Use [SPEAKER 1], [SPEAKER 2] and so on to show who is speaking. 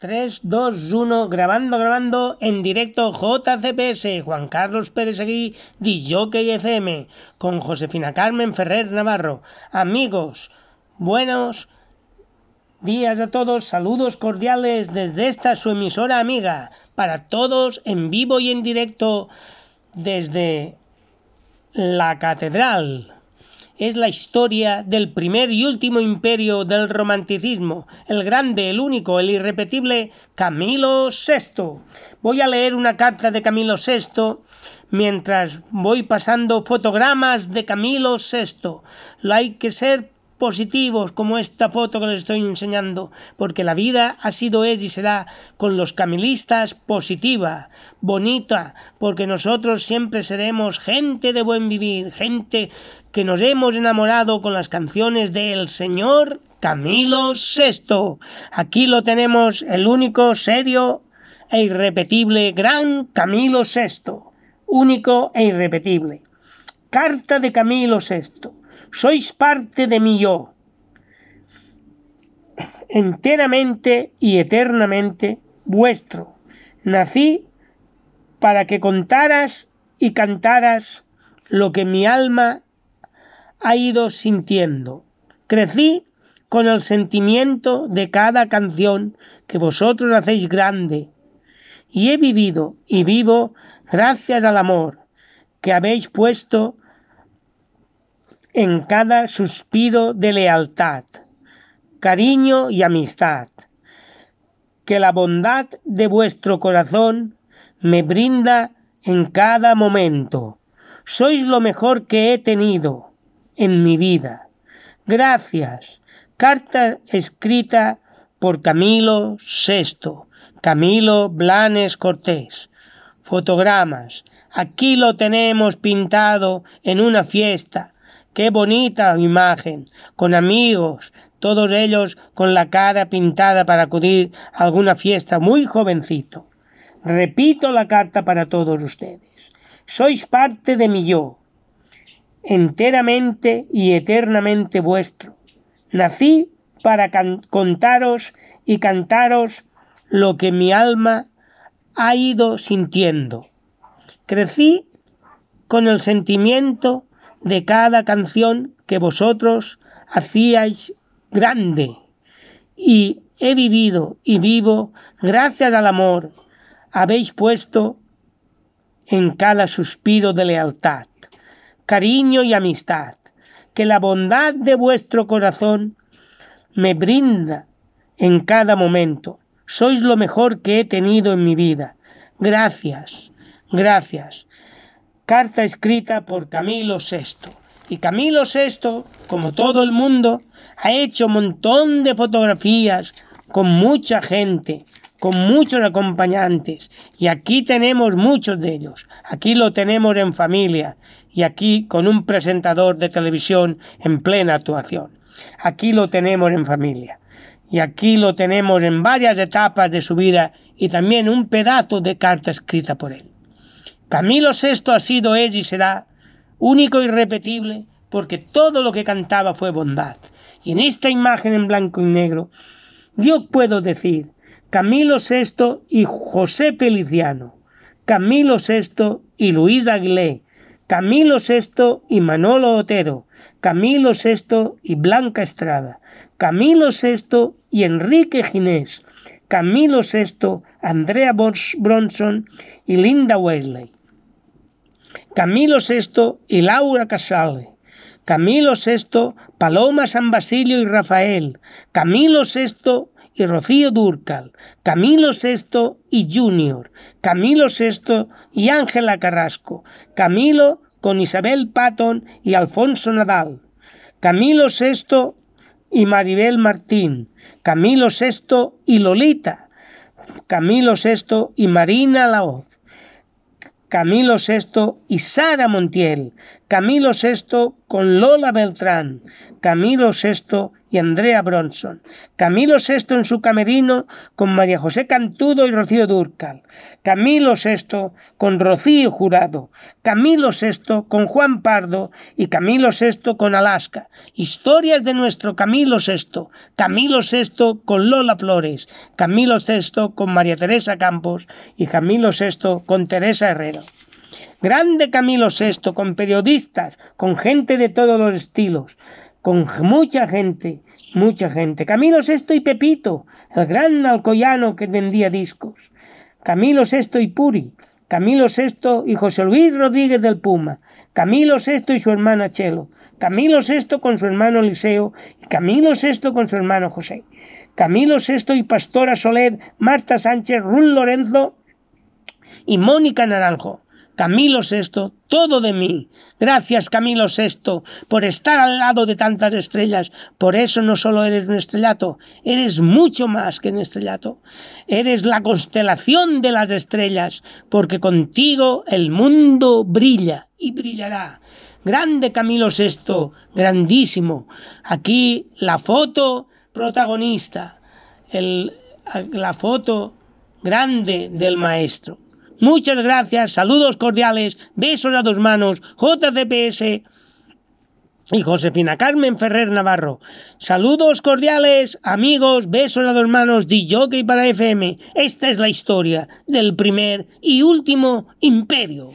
[SPEAKER 1] 3, 2, 1, grabando, grabando, en directo JCPS, Juan Carlos Pérez Dilloque y FM, con Josefina Carmen Ferrer Navarro. Amigos, buenos días a todos, saludos cordiales desde esta su emisora amiga, para todos en vivo y en directo desde la Catedral es la historia del primer y último imperio del romanticismo, el grande, el único, el irrepetible Camilo VI. Voy a leer una carta de Camilo VI mientras voy pasando fotogramas de Camilo VI. hay que ser positivos como esta foto que les estoy enseñando, porque la vida ha sido, es y será con los camilistas positiva, bonita, porque nosotros siempre seremos gente de buen vivir, gente que nos hemos enamorado con las canciones del señor Camilo VI. Aquí lo tenemos, el único serio e irrepetible gran Camilo VI, único e irrepetible. Carta de Camilo VI sois parte de mi yo, enteramente y eternamente vuestro. Nací para que contaras y cantaras lo que mi alma ha ido sintiendo. Crecí con el sentimiento de cada canción que vosotros hacéis grande. Y he vivido y vivo gracias al amor que habéis puesto en cada suspiro de lealtad, cariño y amistad. Que la bondad de vuestro corazón me brinda en cada momento. Sois lo mejor que he tenido en mi vida. Gracias. Carta escrita por Camilo VI, Camilo Blanes Cortés. Fotogramas. Aquí lo tenemos pintado en una fiesta Qué bonita imagen, con amigos, todos ellos con la cara pintada para acudir a alguna fiesta muy jovencito. Repito la carta para todos ustedes. Sois parte de mi yo, enteramente y eternamente vuestro. Nací para contaros y cantaros lo que mi alma ha ido sintiendo. Crecí con el sentimiento de cada canción que vosotros hacíais grande. Y he vivido y vivo gracias al amor habéis puesto en cada suspiro de lealtad, cariño y amistad, que la bondad de vuestro corazón me brinda en cada momento. Sois lo mejor que he tenido en mi vida. Gracias, gracias carta escrita por Camilo VI. Y Camilo VI, como todo el mundo, ha hecho un montón de fotografías con mucha gente, con muchos acompañantes. Y aquí tenemos muchos de ellos. Aquí lo tenemos en familia y aquí con un presentador de televisión en plena actuación. Aquí lo tenemos en familia. Y aquí lo tenemos en varias etapas de su vida y también un pedazo de carta escrita por él. Camilo VI ha sido, es y será único y e repetible porque todo lo que cantaba fue bondad. Y en esta imagen en blanco y negro, yo puedo decir Camilo VI y José Feliciano, Camilo VI y Luis Aguilé, Camilo VI y Manolo Otero, Camilo VI y Blanca Estrada, Camilo VI y Enrique Ginés, Camilo VI, Andrea Bronson y Linda Wesley. Camilo VI y Laura Casale, Camilo VI, Paloma San Basilio y Rafael, Camilo VI y Rocío Durcal, Camilo VI y Junior, Camilo VI y Ángela Carrasco, Camilo con Isabel Patton y Alfonso Nadal, Camilo VI y Maribel Martín, Camilo VI y Lolita, Camilo VI y Marina Laoz, Camilo VI y Sara Montiel, Camilo VI con Lola Beltrán, Camilo VI y Andrea Bronson, Camilo VI en su camerino con María José Cantudo y Rocío Durcal, Camilo VI con Rocío Jurado, Camilo VI con Juan Pardo y Camilo VI con Alaska, historias de nuestro Camilo VI, Camilo VI con Lola Flores, Camilo VI con María Teresa Campos y Camilo VI con Teresa Herrero. Grande Camilo VI, con periodistas, con gente de todos los estilos con mucha gente, mucha gente. Camilo VI y Pepito, el gran alcoyano que vendía discos. Camilo VI y Puri, Camilo VI y José Luis Rodríguez del Puma, Camilo VI y su hermana Chelo, Camilo VI con su hermano Eliseo y Camilo VI con su hermano José. Camilo VI y Pastora Soled, Marta Sánchez, Rul Lorenzo y Mónica Naranjo. Camilo VI, todo de mí. Gracias, Camilo VI, por estar al lado de tantas estrellas. Por eso no solo eres un estrellato, eres mucho más que un estrellato. Eres la constelación de las estrellas, porque contigo el mundo brilla y brillará. Grande Camilo VI, grandísimo. Aquí la foto protagonista, la foto grande del maestro. Muchas gracias, saludos cordiales, besos a dos manos, JCPS y Josefina Carmen Ferrer Navarro. Saludos cordiales, amigos, besos a dos manos, DJ para FM. Esta es la historia del primer y último imperio.